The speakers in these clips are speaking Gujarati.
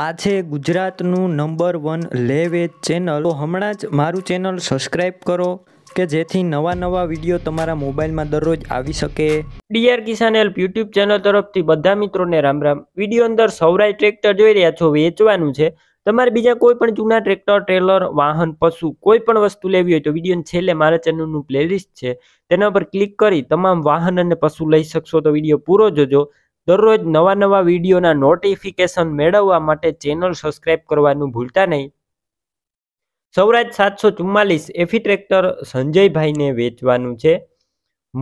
આજે ગુજરાતનું નંબર વન લેવેજ ચેનલ તો હમણાં જ મારું ચેનલ સબસ્ક્રાઈબ કરો કે જેથી નવા નવા વિડીયો તમારા મોબાઈલમાં દરરોજ આવી શકે DR Kisan help YouTube channel તરફથી બધા મિત્રોને રામ રામ વિડીયો અંદર સૌરાય ટ્રેક્ટર જોઈ રહ્યા છો વેચવાનું છે તમારે બીજા કોઈ પણ જૂના ટ્રેક્ટર ટ્રેલર વાહન પશુ કોઈ પણ વસ્તુ લેવી હોય તો વિડીયો છેલ્લે મારા ચેનલનું પ્લેલિસ્ટ છે તેના પર ક્લિક કરી તમામ વાહન અને પશુ લઈ શકશો તો વિડીયો પૂરો જોજો દરરોજ નવા નવા વિડીયોના નોટિફિકેશન મેળવવા માટે ચેનલ સબસ્ક્રાઇબ કરવાનું ભૂલતા નહીં સૌરાજ સાતસો ચુમ્માલીસ એફી ટ્રેક્ટર સંજયભાઈને વેચવાનું છે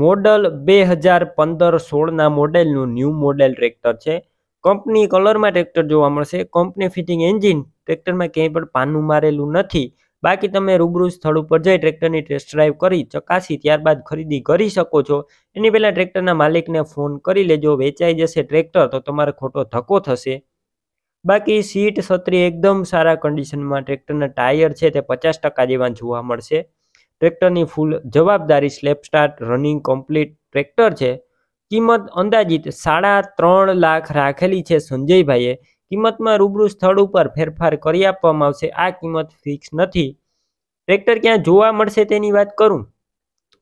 મોડલ બે હજાર પંદર સોળના મોડેલનું ન્યૂ મોડેલ ટ્રેક્ટર છે કંપની કલરમાં ટ્રેક્ટર જોવા મળશે કંપની ફિટિંગ એન્જિન ટ્રેક્ટરમાં ક્યાંય પણ પાનું મારેલું નથી બાકી તમે રૂબરૂ સ્થળ ઉપર જઈ ટ્રેક્ટરની ટેસ્ટ ડ્રાઈવ કરી ચકાસી ત્યારબાદ ખરીદી કરી શકો છો એની પહેલાં ટ્રેક્ટરના માલિકને ફોન કરી લેજો વેચાઈ જશે ટ્રેક્ટર તો તમારે ખોટો ધક્કો થશે બાકી સીટ છત્રી એકદમ સારા કન્ડિશનમાં ટ્રેક્ટરના ટાયર છે તે પચાસ ટકા જેવા જોવા મળશે ટ્રેક્ટરની ફૂલ જવાબદારી self start running complete tractor છે કિંમત અંદાજિત સાડા ત્રણ લાખ રાખેલી છે સંજયભાઈએ કિંમતમાં રૂબરૂ સ્થળ ઉપર ફેરફાર કરી આપવામાં આવશે આ કિંમત ફિક્સ નથી ટ્રેક્ટર ક્યાં જોવા મળશે તેની વાત કરું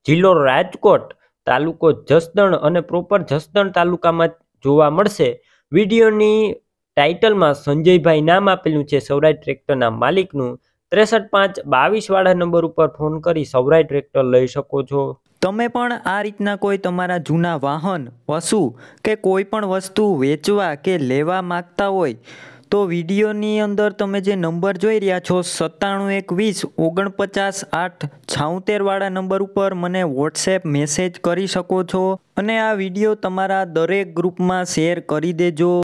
જિલ્લો રાજકોટ તાલુકો જસદણ અને પ્રોપર જસદણ તાલુકામાં જોવા મળશે વિડીયોની ટાઇટલમાં સંજયભાઈ નામ આપેલું છે સૌરાષ્ટ્ર ટ્રેક્ટરના માલિકનું ત્રેસઠ પાંચ બાવીસ વાળા નંબર ઉપર ફોન કરી સૌરાષ્ટ્ર ટ્રેક્ટર લઈ શકો છો તમે પણ આ રીતના કોઈ તમારા જૂના વાહન પશુ કે કોઈ પણ વસ્તુ વેચવા કે લેવા માગતા હોય તો વિડીયોની અંદર તમે જે નંબર જોઈ રહ્યા છો સત્તાણું એક વીસ ઓગણપચાસ આઠ છાઉતેરવાળા નંબર ઉપર મને વોટ્સએપ મેસેજ કરી શકો છો અને આ વિડીયો તમારા દરેક ગ્રુપમાં શેર કરી દેજો